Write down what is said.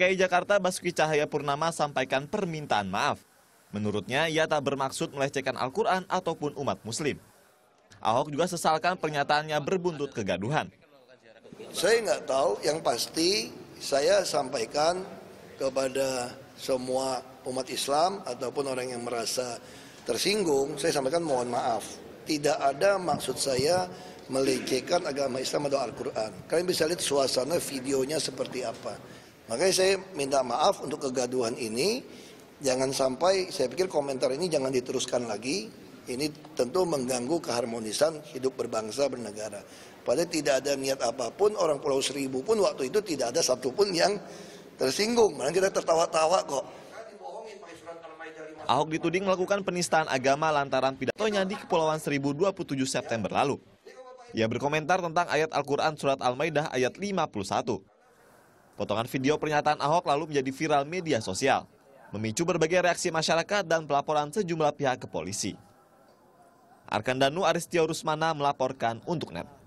DKI Jakarta Basuki Cahaya Purnama sampaikan permintaan maaf. Menurutnya, ia tak bermaksud melecehkan Al-Quran ataupun umat muslim. Ahok juga sesalkan pernyataannya berbuntut kegaduhan. Saya nggak tahu, yang pasti saya sampaikan kepada semua umat Islam ataupun orang yang merasa tersinggung, saya sampaikan mohon maaf. Tidak ada maksud saya melecehkan agama Islam atau Al-Quran. Kalian bisa lihat suasana videonya seperti apa. Makanya saya minta maaf untuk kegaduhan ini. Jangan sampai saya pikir komentar ini jangan diteruskan lagi. Ini tentu mengganggu keharmonisan hidup berbangsa bernegara. Padahal tidak ada niat apapun orang Pulau Seribu pun waktu itu tidak ada satupun yang tersinggung. Malah kita tertawa-tawa kok. Ahok dituding melakukan penistaan agama lantaran pidatonya di Kepulauan Seribu 27 September lalu. Ia berkomentar tentang ayat Al-Quran Surat Al-Maidah ayat 51 Potongan video pernyataan Ahok lalu menjadi viral media sosial, memicu berbagai reaksi masyarakat dan pelaporan sejumlah pihak ke polisi. Arkandanu Aristio Rusmana melaporkan untuk NET.